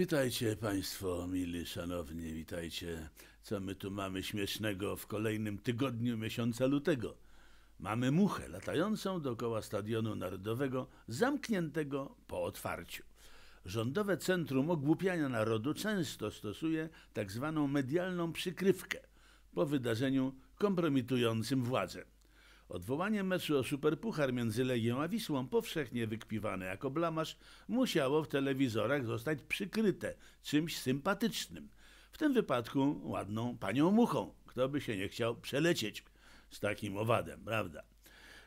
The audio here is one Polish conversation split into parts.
Witajcie Państwo, mili szanowni, witajcie. Co my tu mamy śmiesznego w kolejnym tygodniu miesiąca lutego? Mamy muchę latającą dookoła Stadionu Narodowego, zamkniętego po otwarciu. Rządowe Centrum Ogłupiania Narodu często stosuje tak zwaną medialną przykrywkę po wydarzeniu kompromitującym władzę. Odwołanie meczu o Superpuchar między Legią a Wisłą, powszechnie wykpiwane jako blamasz, musiało w telewizorach zostać przykryte czymś sympatycznym. W tym wypadku ładną panią muchą, kto by się nie chciał przelecieć z takim owadem, prawda?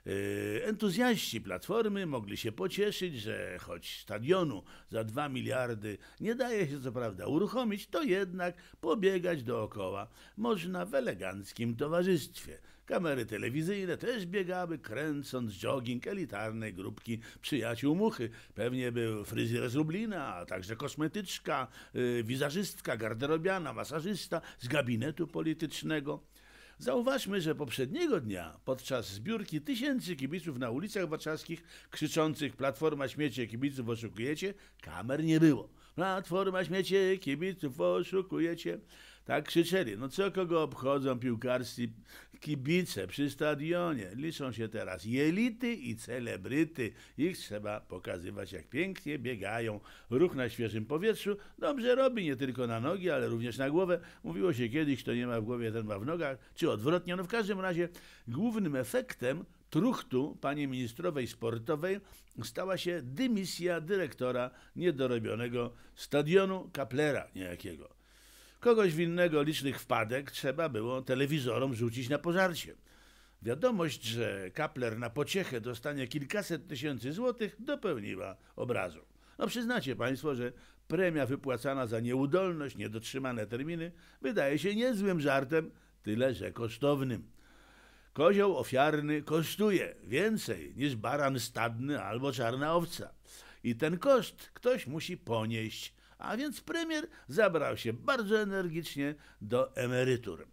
Y, entuzjaści Platformy mogli się pocieszyć, że choć stadionu za 2 miliardy nie daje się co prawda uruchomić, to jednak pobiegać dookoła można w eleganckim towarzystwie. Kamery telewizyjne też biegały, kręcąc jogging elitarnej grupki przyjaciół Muchy. Pewnie był fryzjer z Lublina, a także kosmetyczka, y, wizażystka, garderobiana, masażysta z gabinetu politycznego. Zauważmy, że poprzedniego dnia podczas zbiórki tysięcy kibiców na ulicach warszawskich krzyczących Platforma śmiecie, kibiców oszukujecie, kamer nie było. Platforma śmiecie, kibiców oszukujecie. Tak krzyczeli. No co kogo obchodzą piłkarscy kibice przy stadionie? Liczą się teraz jelity i celebryty. Ich trzeba pokazywać, jak pięknie biegają. Ruch na świeżym powietrzu dobrze robi nie tylko na nogi, ale również na głowę. Mówiło się kiedyś, kto nie ma w głowie, ten ma w nogach, czy odwrotnie. No w każdym razie głównym efektem truchtu pani ministrowej sportowej stała się dymisja dyrektora niedorobionego stadionu Kaplera niejakiego. Kogoś winnego licznych wpadek trzeba było telewizorom rzucić na pożarcie. Wiadomość, że Kapler na pociechę dostanie kilkaset tysięcy złotych, dopełniła obrazu. No przyznacie Państwo, że premia wypłacana za nieudolność, niedotrzymane terminy wydaje się niezłym żartem, tyle że kosztownym. Kozioł ofiarny kosztuje więcej niż baran stadny albo czarna owca. I ten koszt ktoś musi ponieść, a więc premier zabrał się bardzo energicznie do emerytur.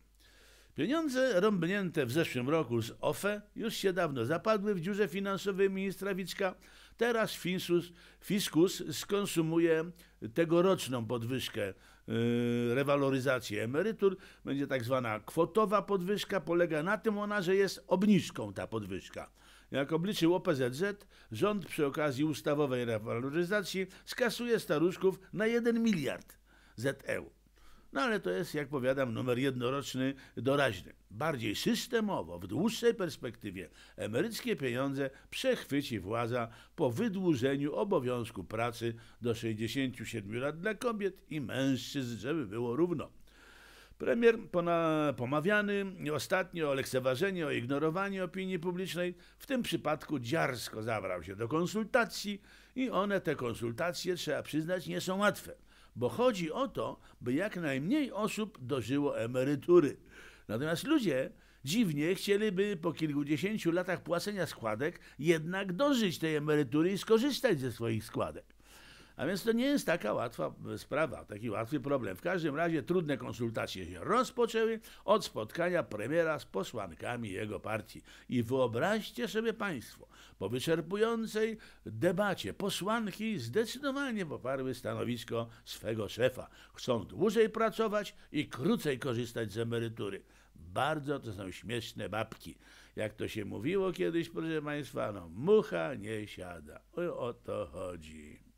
Pieniądze rąbnięte w zeszłym roku z OFE już się dawno zapadły w dziurze finansowej ministra Wiczka. Teraz fiskus skonsumuje tegoroczną podwyżkę, y, rewaloryzację emerytur. Będzie tak zwana kwotowa podwyżka. Polega na tym ona, że jest obniżką ta podwyżka. Jak obliczył OPZZ, rząd przy okazji ustawowej rewaloryzacji skasuje staruszków na 1 miliard ZEU. No ale to jest, jak powiadam, numer jednoroczny, doraźny. Bardziej systemowo, w dłuższej perspektywie, emeryckie pieniądze przechwyci władza po wydłużeniu obowiązku pracy do 67 lat dla kobiet i mężczyzn, żeby było równo. Premier pona, pomawiany ostatnio o lekceważenie, o ignorowanie opinii publicznej, w tym przypadku dziarsko zabrał się do konsultacji i one, te konsultacje, trzeba przyznać, nie są łatwe, bo chodzi o to, by jak najmniej osób dożyło emerytury. Natomiast ludzie dziwnie chcieliby po kilkudziesięciu latach płacenia składek jednak dożyć tej emerytury i skorzystać ze swoich składek. A więc to nie jest taka łatwa e, sprawa, taki łatwy problem. W każdym razie trudne konsultacje się rozpoczęły od spotkania premiera z posłankami jego partii. I wyobraźcie sobie Państwo, po wyczerpującej debacie posłanki zdecydowanie poparły stanowisko swego szefa. Chcą dłużej pracować i krócej korzystać z emerytury. Bardzo to są śmieszne babki. Jak to się mówiło kiedyś, proszę Państwa, no mucha nie siada. O, o to chodzi.